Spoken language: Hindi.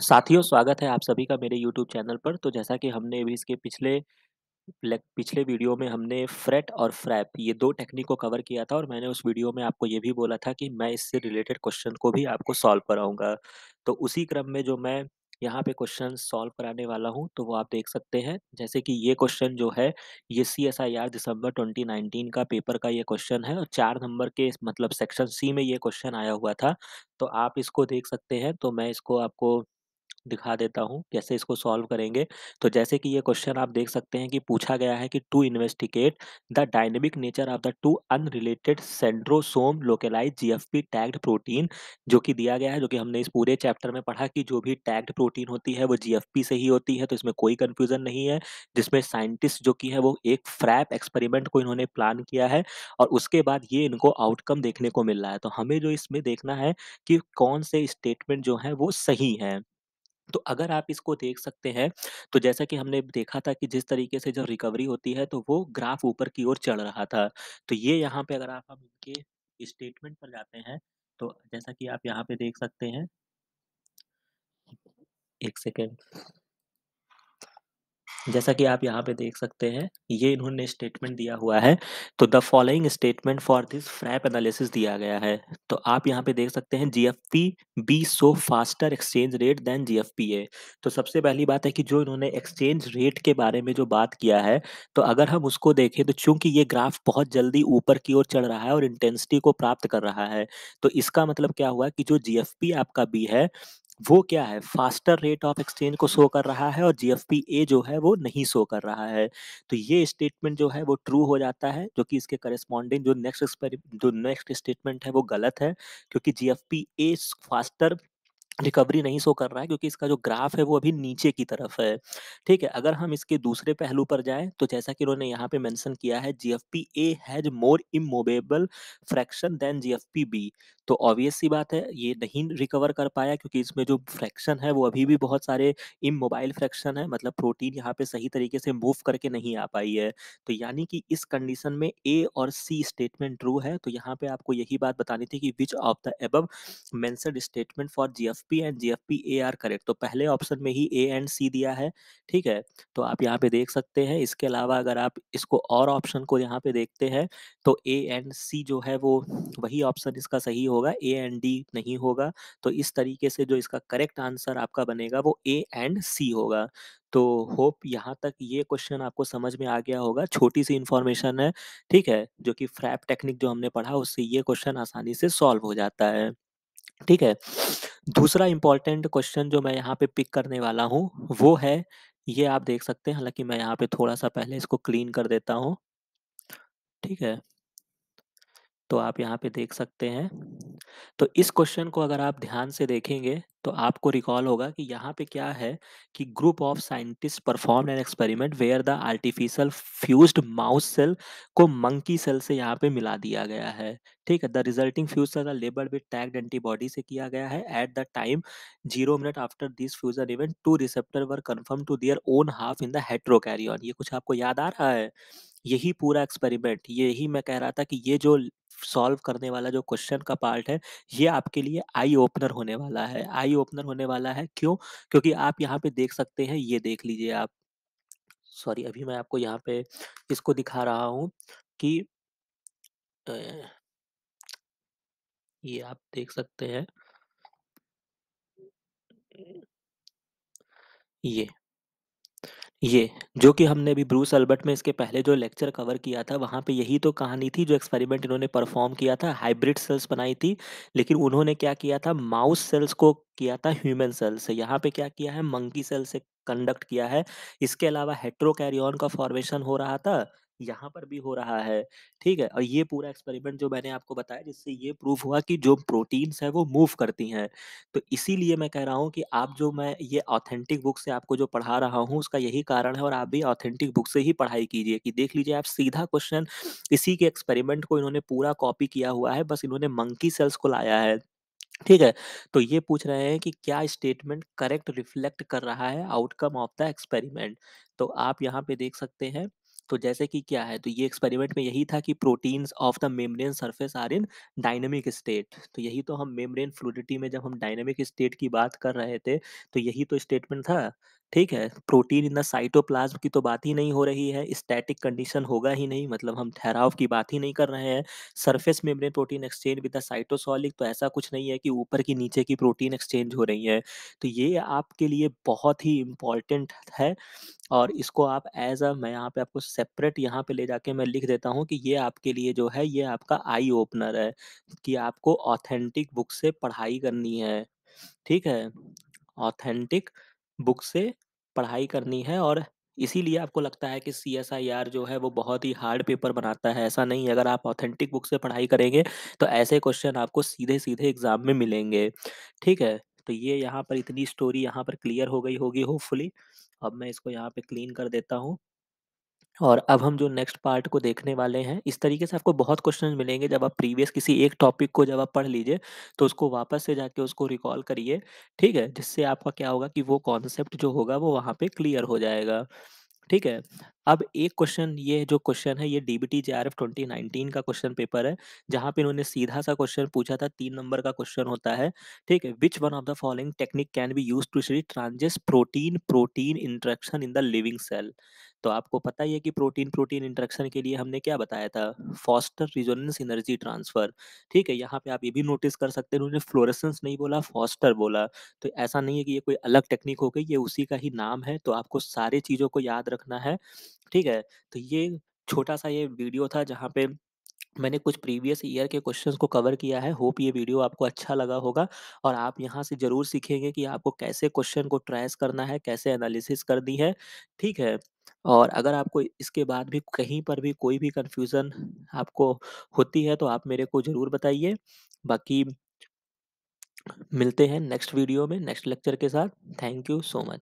साथियों स्वागत है आप सभी का मेरे YouTube चैनल पर तो जैसा कि हमने भी इसके पिछले पिछले वीडियो में हमने फ्रेट और फ्रैप ये दो टेक्निक को कवर किया था और मैंने उस वीडियो में आपको ये भी बोला था कि मैं इससे रिलेटेड क्वेश्चन को भी आपको सॉल्व कराऊंगा तो उसी क्रम में जो मैं यहाँ पे क्वेश्चन सॉल्व कराने वाला हूँ तो वो आप देख सकते हैं जैसे कि ये क्वेश्चन जो है ये C S I R December twenty nineteen का पेपर का ये क्वेश्चन है और चार नंबर के मतलब सेक्शन सी में ये क्वेश्चन आया हुआ था तो आप इसको देख सकते हैं तो मैं इसको आपको दिखा देता हूँ कैसे इसको सॉल्व करेंगे तो जैसे कि ये क्वेश्चन आप देख सकते हैं कि पूछा गया है कि to investigate the dynamic nature of the two unrelated centrosome localize GFP tagged protein जो कि दिया गया है जो कि हमने इस पूरे चैप्टर में पढ़ा कि जो भी टैग्ड प्रोटीन होती है वो जी से ही होती है तो इसमें कोई कन्फ्यूजन नहीं है जिसमें साइंटिस्ट जो कि है वो एक फ्रैप एक्सपेरिमेंट को इन्होंने प्लान किया है और उसके बाद ये इनको आउटकम देखने को मिल रहा है तो हमें जो इसमें देखना है कि कौन से स्टेटमेंट जो है वो सही हैं तो अगर आप इसको देख सकते हैं, तो जैसा कि हमने देखा था कि जिस तरीके से जब रिकवरी होती है, तो वो ग्राफ ऊपर की ओर चढ़ रहा था। तो ये यहाँ पे अगर आप हम इनके स्टेटमेंट पर जाते हैं, तो जैसा कि आप यहाँ पे देख सकते हैं। एक सेकेंड जैसा कि आप यहाँ पे देख सकते हैं ये इन्होंने स्टेटमेंट दिया हुआ है तो the following statement for this FRAP analysis दिया गया है तो आप यहाँ पे देख सकते हैं P B so faster exchange rate than G F P A तो सबसे पहली बात है कि जो इन्होंने एक्सचेंज रेट के बारे में जो बात किया है तो अगर हम उसको देखें तो चूंकि ये ग्राफ बहुत जल्दी ऊपर की ओर चढ़ रहा है और इंटेंसिटी को प्राप्त कर रहा है तो इसका मतलब क्या हुआ कि जो पी आपका बी है वो क्या है फास्टर रेट ऑफ एक्सचेंज को शो कर रहा है और जी एफ पी ए जो है वो नहीं शो कर रहा है तो ये स्टेटमेंट जो है वो ट्रू हो जाता है जो कि इसके करस्पॉन्डिंग जो नेक्स्ट जो नेक्स्ट स्टेटमेंट है वो गलत है क्योंकि पी ए फास्टर रिकवरी नहीं शो कर रहा है क्योंकि इसका जो ग्राफ है वो अभी नीचे की तरफ है ठीक है अगर हम इसके दूसरे पहलू पर जाएं तो जैसा कि उन्होंने यहाँ पे मेंशन किया है GFP A has more immovable fraction than GFP B तो ऑब्वियस सी बात है ये नहीं रिकवर कर पाया क्योंकि इसमें जो फ्रैक्शन है वो अभी भी बहुत सारे इमोबाइल फ्रैक्शन है मतलब प्रोटीन यहाँ पे सही तरीके से मूव करके नहीं आ पाई है तो यानी कि इस कंडीशन में ए और सी स्टेटमेंट ट्रू है तो यहाँ पे आपको यही बात बतानी थी कि विच of the above mentioned statement for G P and GFP A are correct तो पहले ऑप्शन में ही ए एंड सी दिया है ठीक है तो आप यहाँ पे देख सकते हैं इसके अलावा अगर आप इसको और ऑप्शन को यहाँ पे देखते हैं तो ए एंड सी जो है वो वही ऑप्शन इसका सही होगा ए एंड डी नहीं होगा तो इस तरीके से जो इसका करेक्ट आंसर आपका बनेगा वो ए एंड सी होगा तो होप यहाँ तक ये क्वेश्चन आपको समझ में आ गया होगा छोटी सी इन्फॉर्मेशन है ठीक है जो कि फ्रैप टेक्निक जो हमने पढ़ा उससे ये क्वेश्चन आसानी से सॉल्व हो जाता है ठीक है दूसरा इंपॉर्टेंट क्वेश्चन जो मैं यहाँ पे पिक करने वाला हूँ वो है ये आप देख सकते हैं हालांकि मैं यहाँ पे थोड़ा सा पहले इसको क्लीन कर देता हूँ ठीक है तो आप यहाँ पे देख सकते हैं तो इस क्वेश्चन को अगर आप ध्यान से देखेंगे तो आपको रिकॉल होगा कि यहाँ पे क्या है कि group of scientist perform an experiment where the artificial fused mouse cell को मंकी सेल से यहाँ पे मिला दिया गया है ठीक है the resulting fusion labelled with tagged antibody से किया गया है at the time zero minute after this fusion event two receptor were confirm to their own half in the heterokaryon ये कुछ आपको याद आ रहा है यही पूरा एक्सपेरिमेंट यही मैं कह रहा था कि ये जो सॉल्व करने वाला जो क्वेश्चन का पार्ट है ये आपके लिए आई ओपनर होने वाला है आई ओपनर होने वाला है क्यों क्योंकि आप यहाँ पे देख सकते हैं ये देख लीजिए आप सॉरी अभी मैं आपको यहाँ पे इसको दिखा रहा हूँ कि ये आप देख सकते हैं ये ये, जो कि हमने अभी ब्रूस अल्बर्ट में इसके पहले जो लेक्चर कवर किया था वहाँ पे यही तो कहानी थी जो एक्सपेरिमेंट इन्होंने परफॉर्म किया था हाइब्रिड सेल्स बनाई थी लेकिन उन्होंने क्या किया था माउस सेल्स को किया था ह्यूमन सेल्स से यहाँ पे क्या किया है मंकी सेल्स से कंडक्ट किया है इसके अलावा हेट्रोकैरियन का फॉर्मेशन हो रहा था यहाँ पर भी हो रहा है ठीक है और ये पूरा एक्सपेरिमेंट जो मैंने आपको बताया जिससे ये प्रूफ हुआ कि जो प्रोटीन्स है वो मूव करती हैं तो इसीलिए मैं कह रहा हूँ कि आप जो मैं ये ऑथेंटिक बुक से आपको जो पढ़ा रहा हूँ उसका यही कारण है और आप भी ऑथेंटिक बुक से ही पढ़ाई कीजिए कि देख लीजिए आप सीधा क्वेश्चन इसी के एक्सपेरिमेंट को इन्होंने पूरा कॉपी किया हुआ है बस इन्होंने मंकी सेल्स को लाया है ठीक है तो ये पूछ रहे हैं कि क्या स्टेटमेंट करेक्ट रिफ्लेक्ट कर रहा है आउटकम ऑफ द एक्सपेरिमेंट तो आप यहाँ पे देख सकते हैं तो जैसे कि क्या है तो ये एक्सपेरिमेंट में यही था कि proteins of the membrane surface are in dynamic state तो यही तो हम मेम्ब्रेन फ्लूडिटी में जब हम डायनेमिक स्टेट की बात कर रहे थे तो यही तो स्टेटमेंट था ठीक है, प्रोटीन इन द साइटोप्लाज्म की तो बात ही नहीं हो रही है, स्टैटिक कंडीशन होगा ही नहीं मतलब हम ठहराव की बात ही नहीं कर रहे हैं। Surface membrane protein exchange with the cytosolic तो ऐसा कुछ नहीं है कि ऊपर की नीचे की प्रोटीन एक्सचेंज हो रही है। तो ये आपके लिए बहुत ही इम्पोर्टेंट है और इसको आप एज़ अ मैं यहाँ पे आपको सेपरेट यहाँ पे ले जाके मैं लिख देता हूँ कि ये आपके लिए जो है ये आपका आई ओपनर है, कि आपको ऑथेंटिक बुक से पढ़ाई करनी है। ठीक है? ऑथेंटिक बुक से पढ़ाई करनी है और इसीलिए आपको लगता है कि सी एस आई आर जो है वो बहुत ही हार्ड पेपर बनाता है ऐसा नहीं अगर आप ऑथेंटिक बुक से पढ़ाई करेंगे तो ऐसे क्वेश्चन आपको सीधे सीधे एग्जाम में मिलेंगे ठीक है तो ये यहाँ पर इतनी स्टोरी यहाँ पर क्लियर हो गई होगी होपफुली अब मैं इसको यहाँ पे क्लीन कर देता हूँ और अब हम जो नेक्स्ट पार्ट को देखने वाले हैं इस तरीके से आपको बहुत क्वेश्चन मिलेंगे जब आप प्रीवियस किसी एक टॉपिक को जब आप पढ़ लीजिए तो उसको वापस से जाके उसको रिकॉल करिए ठीक है जिससे आपका क्या होगा कि वो कॉन्सेप्ट जो होगा वो वहाँ पे क्लियर हो जाएगा ठीक है अब एक क्वेश्चन ये जो क्वेश्चन है ये एफ ट्वेंटी नाइनटीन का क्वेश्चन पेपर है जहाँ पे इन्होंने सीधा सा क्वेश्चन पूछा था तीन नंबर का क्वेश्चन होता है ठीक है which one of the following technique can be use to study transient protein protein interaction in the living cell तो आपको पता ही है कि प्रोटीन प्रोटीन इंटरेक्शन के लिए हमने क्या बताया था फॉस्टर रिजोनेंस एनर्जी ट्रांसफर ठीक है यहाँ पे आप ये भी नोटिस कर सकते हैं उन्होंने फ्लोरेसेंस नहीं बोला फॉस्टर बोला तो ऐसा नहीं है कि ये कोई अलग टेक्निक हो गई ये उसी का ही नाम है तो आपको सारे चीज़ों को याद रखना है ठीक है तो ये छोटा सा ये वीडियो था जहाँ पे मैंने कुछ प्रीवियस ईयर के क्वेश्चंस को कवर किया है होप ये वीडियो आपको अच्छा लगा होगा और आप यहाँ से ज़रूर सीखेंगे कि आपको कैसे क्वेश्चन को ट्रेस करना है कैसे एनालिसिस करनी है ठीक है और अगर आपको इसके बाद भी कहीं पर भी कोई भी कन्फ्यूज़न आपको होती है तो आप मेरे को ज़रूर बताइए। बाकी मिलते हैं नेक्स्ट वीडियो में नेक्स्ट लेक्चर के साथ। Thank you so much.